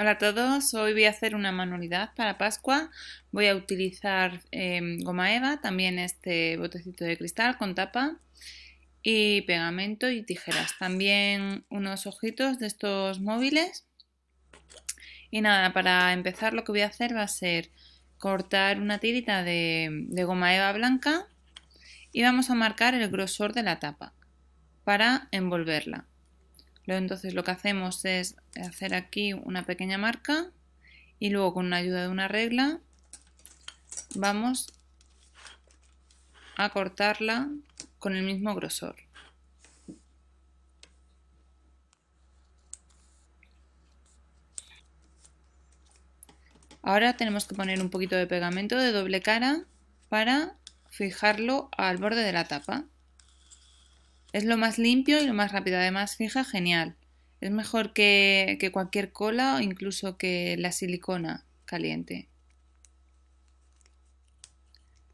Hola a todos, hoy voy a hacer una manualidad para Pascua. Voy a utilizar em, goma eva, también este botecito de cristal con tapa y pegamento y tijeras. También unos ojitos de estos móviles. Y nada, para empezar lo que voy a hacer va a ser cortar una tirita de goma eva blanca y vamos a marcar el grosor de la tapa para envolverla entonces lo que hacemos es hacer aquí una pequeña marca y luego con la ayuda de una regla vamos a cortarla con el mismo grosor. Ahora tenemos que poner un poquito de pegamento de doble cara para fijarlo al borde de la tapa. Es lo más limpio y lo más rápido. Además, fija genial. Es mejor que, cualquier cola o incluso que la silicona caliente.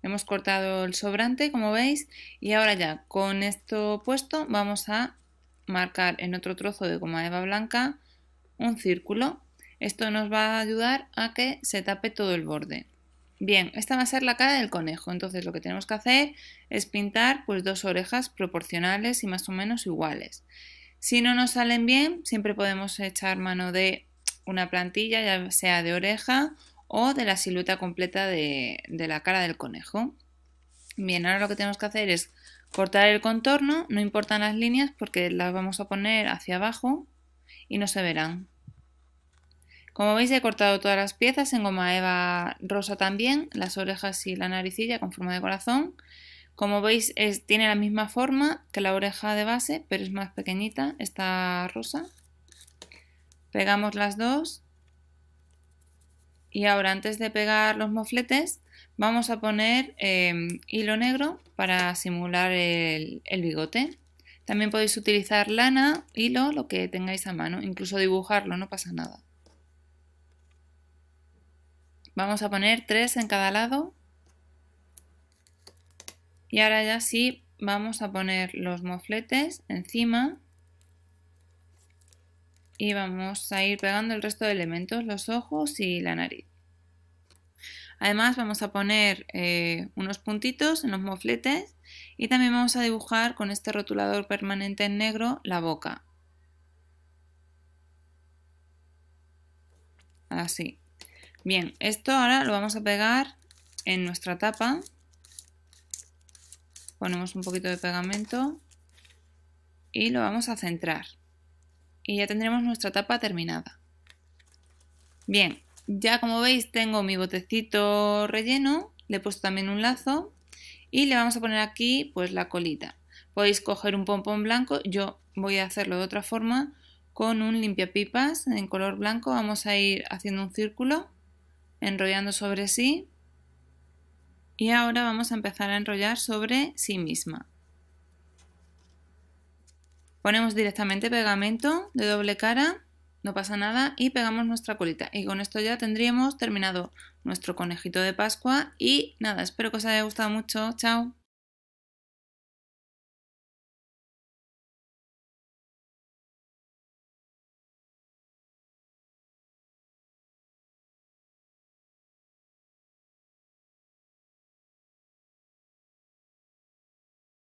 Hemos cortado el sobrante, como veis, y ahora ya con esto puesto vamos a marcar en otro trozo de goma eva blanca un círculo. Esto nos va a ayudar a que se tape todo el borde. Bien, esta va a ser la cara del conejo, entonces lo que tenemos que hacer es pintar pues dos orejas proporcionales y más o menos iguales. Si no nos salen bien, siempre podemos echar mano de una plantilla, ya sea de oreja o de la silueta completa de la cara del conejo. Bien, ahora lo que tenemos que hacer es cortar el contorno, no importan las líneas porque las vamos a poner hacia abajo y no se verán. Como veis he cortado todas las piezas en goma eva rosa también, las orejas y la naricilla con forma de corazón. Como veis tiene la misma forma que la oreja de base, pero es más pequeñita esta rosa. Pegamos las dos. Y ahora antes de pegar los mofletes vamos a poner em, hilo negro para simular el, el bigote. También podéis utilizar lana, hilo, lo que tengáis a mano, incluso dibujarlo, no pasa nada. Vamos a poner tres en cada lado. Y ahora ya sí vamos a poner los mofletes encima. Y vamos a ir pegando el resto de elementos, los ojos y la nariz. Además vamos a poner eh, unos puntitos en los mofletes y también vamos a dibujar con este rotulador permanente en negro la boca. Así. Bien, esto ahora lo vamos a pegar en nuestra tapa. Ponemos un poquito de pegamento y lo vamos a centrar. Y ya tendremos nuestra tapa terminada. Bien, ya como veis tengo mi botecito relleno, le he puesto también un lazo y le vamos a poner aquí pues la colita. Podéis coger un pompón blanco, yo voy a hacerlo de otra forma con un limpiapipas en color blanco. Vamos a ir haciendo un círculo enrollando sobre sí y ahora vamos a empezar a enrollar sobre sí misma. Ponemos directamente pegamento de doble cara, no pasa nada, y pegamos nuestra colita. Y con esto ya tendríamos terminado nuestro conejito de Pascua. Y nada, espero que os haya gustado mucho. Chao.